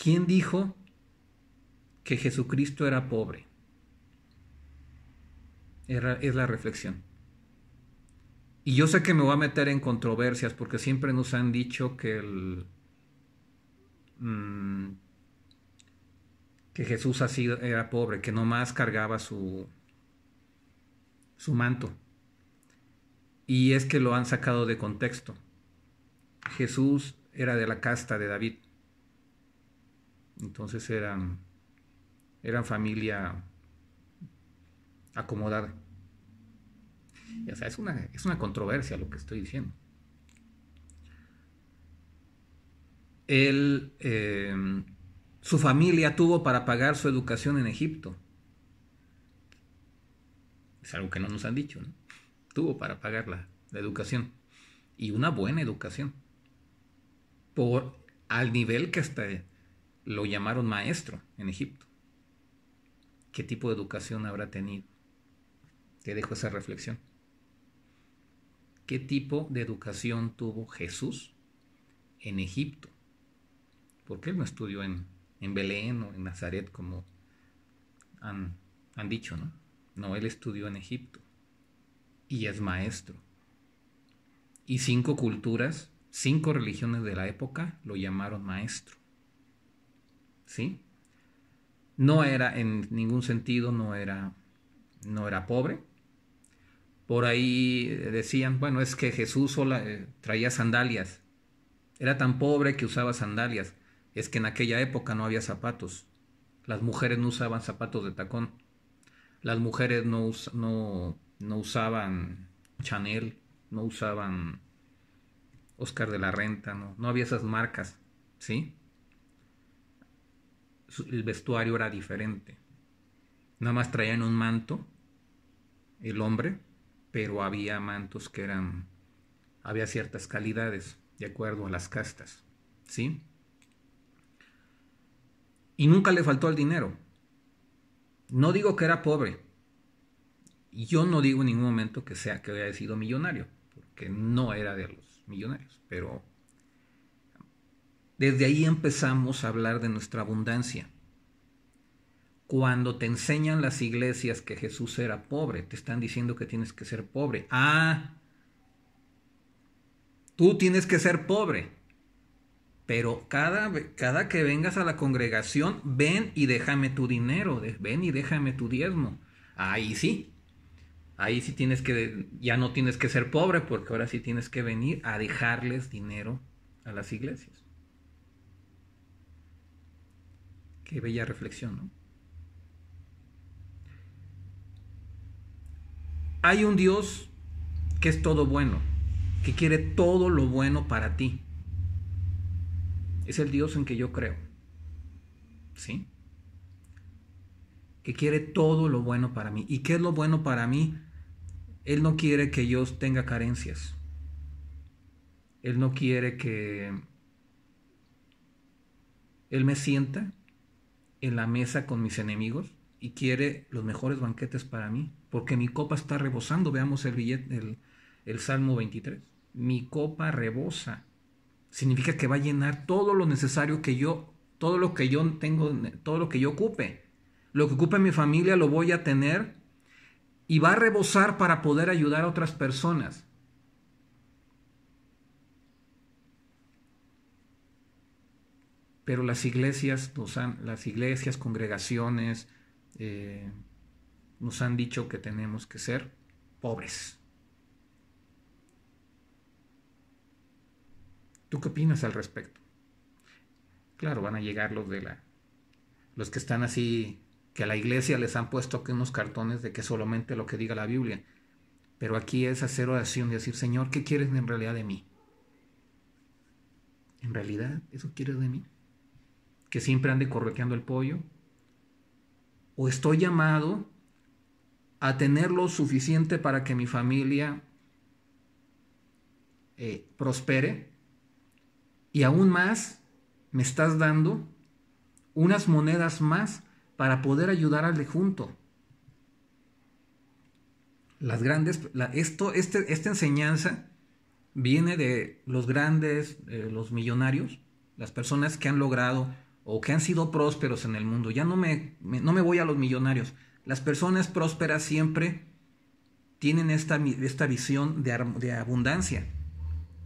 ¿Quién dijo que Jesucristo era pobre? es la reflexión. Y yo sé que me voy a meter en controversias porque siempre nos han dicho que el... Mm, que Jesús así era pobre, que nomás cargaba su, su manto. Y es que lo han sacado de contexto. Jesús era de la casta de David. Entonces eran, eran familia acomodada. o sea, es una, es una controversia lo que estoy diciendo. Él, em, su familia tuvo para pagar su educación en Egipto. Es algo que no nos han dicho, Tuvo para pagar la, educación. Y una buena educación. Por, al nivel que hasta lo llamaron maestro en Egipto. ¿Qué tipo de educación habrá tenido? Te dejo esa reflexión. ¿Qué tipo de educación tuvo Jesús en Egipto? Porque él no estudió en, en Belén o en Nazaret como han, han dicho, ¿no? No, él estudió en Egipto y es maestro. Y cinco culturas, cinco religiones de la época lo llamaron maestro. ¿sí? No era en ningún sentido, no era, no era pobre. Por ahí decían, bueno, es que Jesús sola, eh, traía sandalias. Era tan pobre que usaba sandalias. Es que en aquella época no había zapatos. Las mujeres no usaban zapatos de tacón. Las mujeres no, no, no usaban Chanel, no usaban Oscar de la Renta, no, no había esas marcas, ¿sí? el vestuario era diferente. Nada más traían un manto, el hombre, pero había mantos que eran, había ciertas calidades de acuerdo a las castas, ¿sí? Y nunca le faltó el dinero. No digo que era pobre. Yo no digo en ningún momento que sea que haya sido millonario, porque no era de los millonarios, pero desde ahí empezamos a hablar de nuestra abundancia. Cuando te enseñan las iglesias que Jesús era pobre, te están diciendo que tienes que ser pobre. Ah, tú tienes que ser pobre. Pero cada, cada que vengas a la congregación, ven y déjame tu dinero, ven y déjame tu diezmo. Ahí sí, ahí sí tienes que, ya no tienes que ser pobre porque ahora sí tienes que venir a dejarles dinero a las iglesias. Qué bella reflexión, ¿no? Hay un Dios que es todo bueno, que quiere todo lo bueno para ti. Es el Dios en que yo creo. ¿Sí? Que quiere todo lo bueno para mí. ¿Y qué es lo bueno para mí? Él no quiere que yo tenga carencias. Él no quiere que Él me sienta en la mesa con mis enemigos y quiere los mejores banquetes para mí, porque mi copa está rebosando. Veamos el, billete, el, el Salmo 23. Mi copa rebosa. Significa que va a llenar todo lo necesario que yo, todo lo que yo tengo, todo lo que yo ocupe. Lo que ocupe mi familia lo voy a tener y va a rebosar para poder ayudar a otras personas. pero las iglesias, nos las iglesias, congregaciones, eh, nos han dicho que tenemos que ser pobres. ¿Tú qué opinas al respecto? Claro, van a llegar los de la. los que están así, que a la iglesia les han puesto unos cartones de que solamente lo que diga la Biblia. Pero aquí es hacer oración y decir, Señor, ¿qué quieres en realidad de mí? ¿En realidad eso quieres de mí? que siempre ande correteando el pollo? ¿O estoy llamado a tener lo suficiente para que mi familia eh, prospere? Y aún más, me estás dando unas monedas más para poder ayudar al de junto. Las grandes, esto, este, esta enseñanza viene de los grandes, los millonarios, las personas que han logrado o que han sido prósperos en el mundo. Ya no me, no me voy a los millonarios. Las personas prósperas siempre tienen esta, esta visión de, de abundancia.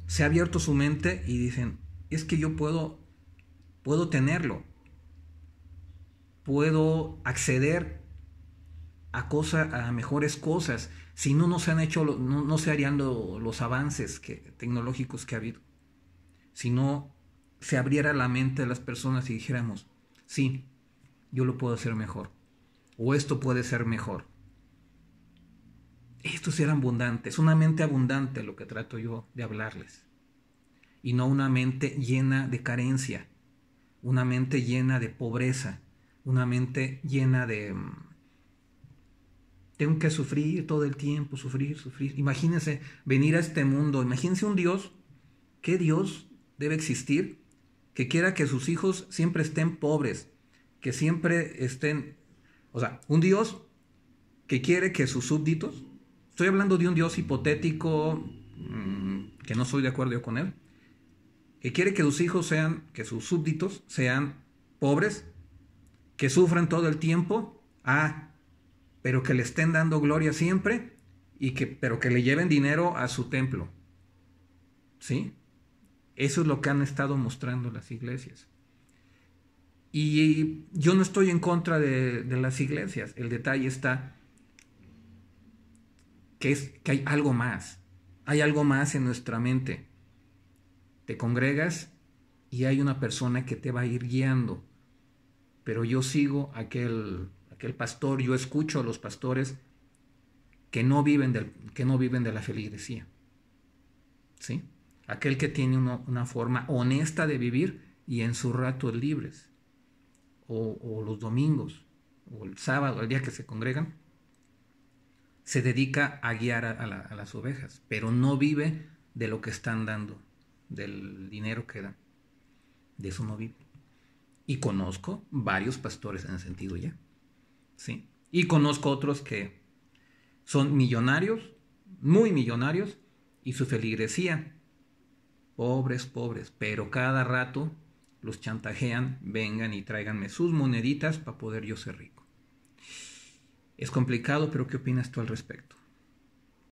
Se ha abierto su mente y dicen, es que yo puedo, puedo tenerlo. Puedo acceder a, cosa, a mejores cosas. Si no, no se han hecho, no, se harían los avances que, tecnológicos que ha habido. Si no, se abriera la mente de las personas y dijéramos, sí, yo lo puedo hacer mejor, o esto puede ser mejor. Esto será abundante, es una mente abundante lo que trato yo de hablarles, y no una mente llena de carencia, una mente llena de pobreza, una mente llena de... Mm, tengo que sufrir todo el tiempo, sufrir, sufrir. Imagínense venir a este mundo, imagínense un Dios, ¿qué Dios debe existir que quiera que sus hijos siempre estén pobres, que siempre estén, o sea, un Dios que quiere que sus súbditos, estoy hablando de un Dios hipotético, mm, que no soy de acuerdo con él, que quiere que sus hijos sean, que sus súbditos sean pobres, que sufran todo el tiempo, ah, pero que le estén dando gloria siempre, y que, pero que le lleven dinero a su templo. ¿Sí? Eso es lo que han estado mostrando las iglesias. Y yo no estoy en contra de, las iglesias. El detalle está que, es, que hay algo más. Hay algo más en nuestra mente. Te congregas y hay una persona que te va a ir guiando. Pero yo sigo aquel, aquel pastor, yo escucho a los pastores que no viven, del, que no viven de la feligresía. ¿Sí? aquel que tiene una forma honesta de vivir y en sus ratos libres, o, o los domingos, o el sábado, el día que se congregan, se dedica a guiar a, las ovejas, pero no vive de lo que están dando, del dinero que dan. De eso no vive. Y conozco varios pastores en ese sentido ya. ¿sí? Y conozco otros que son millonarios, muy millonarios, y su feligresía pobres, pobres, pero cada rato los chantajean, vengan y tráiganme sus moneditas para poder yo ser rico. Es complicado, pero ¿qué opinas tú al respecto?